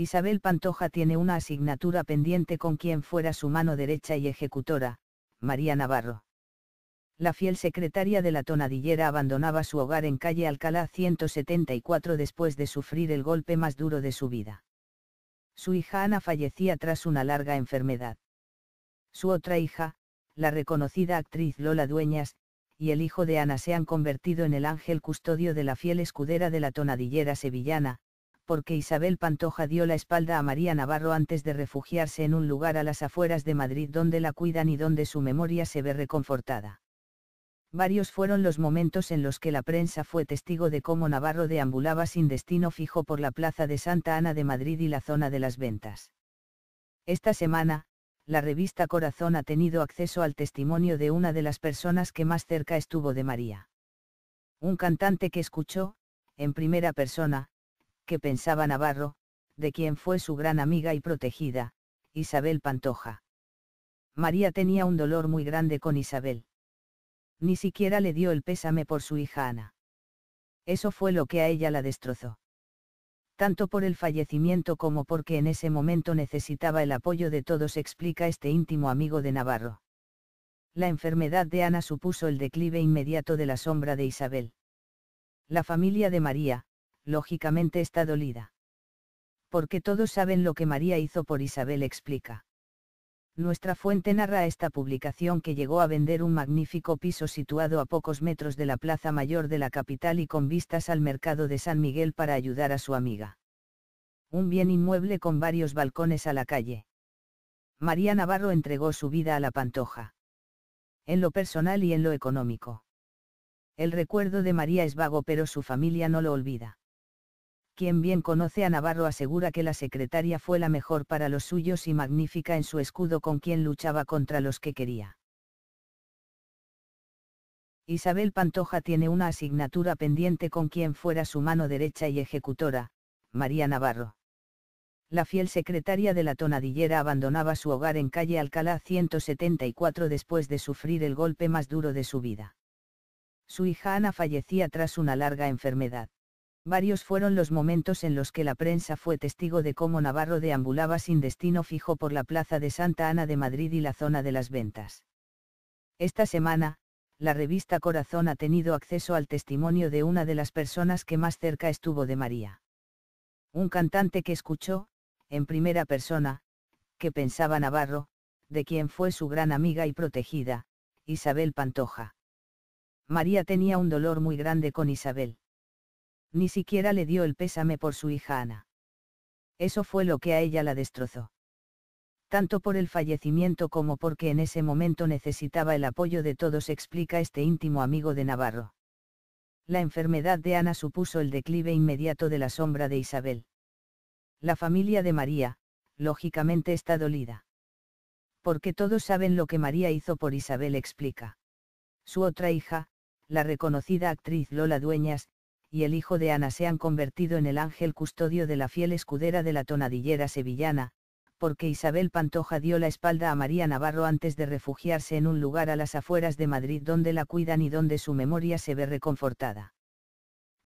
Isabel Pantoja tiene una asignatura pendiente con quien fuera su mano derecha y ejecutora, María Navarro. La fiel secretaria de la tonadillera abandonaba su hogar en calle Alcalá 174 después de sufrir el golpe más duro de su vida. Su hija Ana fallecía tras una larga enfermedad. Su otra hija, la reconocida actriz Lola Dueñas, y el hijo de Ana se han convertido en el ángel custodio de la fiel escudera de la tonadillera sevillana, porque Isabel Pantoja dio la espalda a María Navarro antes de refugiarse en un lugar a las afueras de Madrid donde la cuidan y donde su memoria se ve reconfortada. Varios fueron los momentos en los que la prensa fue testigo de cómo Navarro deambulaba sin destino fijo por la plaza de Santa Ana de Madrid y la zona de las ventas. Esta semana, la revista Corazón ha tenido acceso al testimonio de una de las personas que más cerca estuvo de María. Un cantante que escuchó, en primera persona, que pensaba Navarro, de quien fue su gran amiga y protegida, Isabel Pantoja. María tenía un dolor muy grande con Isabel. Ni siquiera le dio el pésame por su hija Ana. Eso fue lo que a ella la destrozó. Tanto por el fallecimiento como porque en ese momento necesitaba el apoyo de todos, explica este íntimo amigo de Navarro. La enfermedad de Ana supuso el declive inmediato de la sombra de Isabel. La familia de María, lógicamente está dolida. Porque todos saben lo que María hizo por Isabel explica. Nuestra fuente narra esta publicación que llegó a vender un magnífico piso situado a pocos metros de la Plaza Mayor de la capital y con vistas al mercado de San Miguel para ayudar a su amiga. Un bien inmueble con varios balcones a la calle. María Navarro entregó su vida a la Pantoja. En lo personal y en lo económico. El recuerdo de María es vago pero su familia no lo olvida quien bien conoce a Navarro asegura que la secretaria fue la mejor para los suyos y magnífica en su escudo con quien luchaba contra los que quería. Isabel Pantoja tiene una asignatura pendiente con quien fuera su mano derecha y ejecutora, María Navarro. La fiel secretaria de la tonadillera abandonaba su hogar en calle Alcalá 174 después de sufrir el golpe más duro de su vida. Su hija Ana fallecía tras una larga enfermedad. Varios fueron los momentos en los que la prensa fue testigo de cómo Navarro deambulaba sin destino fijo por la plaza de Santa Ana de Madrid y la zona de las ventas. Esta semana, la revista Corazón ha tenido acceso al testimonio de una de las personas que más cerca estuvo de María. Un cantante que escuchó, en primera persona, que pensaba Navarro, de quien fue su gran amiga y protegida, Isabel Pantoja. María tenía un dolor muy grande con Isabel. Ni siquiera le dio el pésame por su hija Ana. Eso fue lo que a ella la destrozó. Tanto por el fallecimiento como porque en ese momento necesitaba el apoyo de todos, explica este íntimo amigo de Navarro. La enfermedad de Ana supuso el declive inmediato de la sombra de Isabel. La familia de María, lógicamente, está dolida. Porque todos saben lo que María hizo por Isabel, explica. Su otra hija, la reconocida actriz Lola Dueñas, y el hijo de Ana se han convertido en el ángel custodio de la fiel escudera de la tonadillera sevillana, porque Isabel Pantoja dio la espalda a María Navarro antes de refugiarse en un lugar a las afueras de Madrid donde la cuidan y donde su memoria se ve reconfortada.